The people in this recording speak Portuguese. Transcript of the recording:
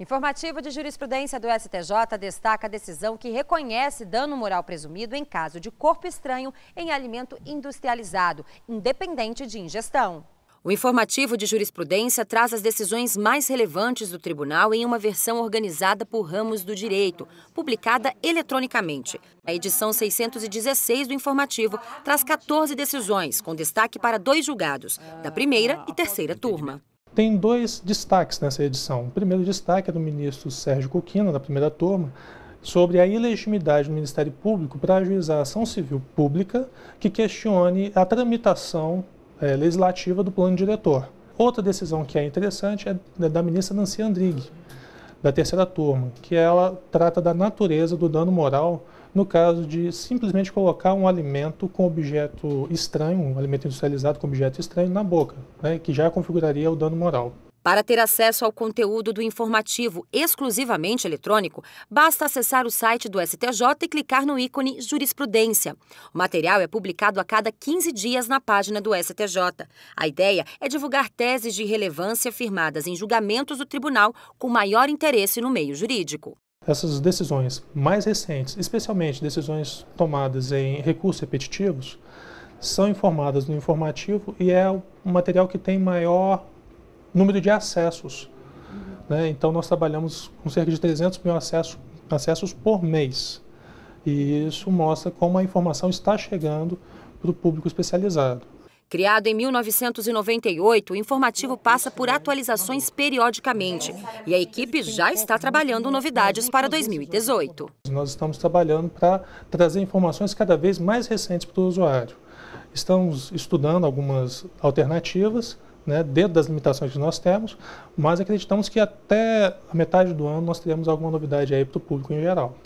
Informativo de jurisprudência do STJ destaca a decisão que reconhece dano moral presumido em caso de corpo estranho em alimento industrializado, independente de ingestão. O informativo de jurisprudência traz as decisões mais relevantes do tribunal em uma versão organizada por ramos do direito, publicada eletronicamente. A edição 616 do informativo traz 14 decisões, com destaque para dois julgados, da primeira e terceira turma tem dois destaques nessa edição. O primeiro destaque é do ministro Sérgio Coquina, da primeira turma, sobre a ilegitimidade do Ministério Público para ajuizar ação civil pública que questione a tramitação é, legislativa do plano diretor. Outra decisão que é interessante é da ministra Nancy Andrighi, da terceira turma, que ela trata da natureza do dano moral no caso de simplesmente colocar um alimento com objeto estranho, um alimento industrializado com objeto estranho na boca, né, que já configuraria o dano moral. Para ter acesso ao conteúdo do informativo exclusivamente eletrônico, basta acessar o site do STJ e clicar no ícone Jurisprudência. O material é publicado a cada 15 dias na página do STJ. A ideia é divulgar teses de relevância firmadas em julgamentos do tribunal com maior interesse no meio jurídico essas decisões mais recentes, especialmente decisões tomadas em recursos repetitivos, são informadas no informativo e é o material que tem maior número de acessos. Né? Então, nós trabalhamos com cerca de 300 mil acessos por mês. E isso mostra como a informação está chegando para o público especializado. Criado em 1998, o informativo passa por atualizações periodicamente e a equipe já está trabalhando novidades para 2018. Nós estamos trabalhando para trazer informações cada vez mais recentes para o usuário. Estamos estudando algumas alternativas, né, dentro das limitações que nós temos, mas acreditamos que até a metade do ano nós teremos alguma novidade aí para o público em geral.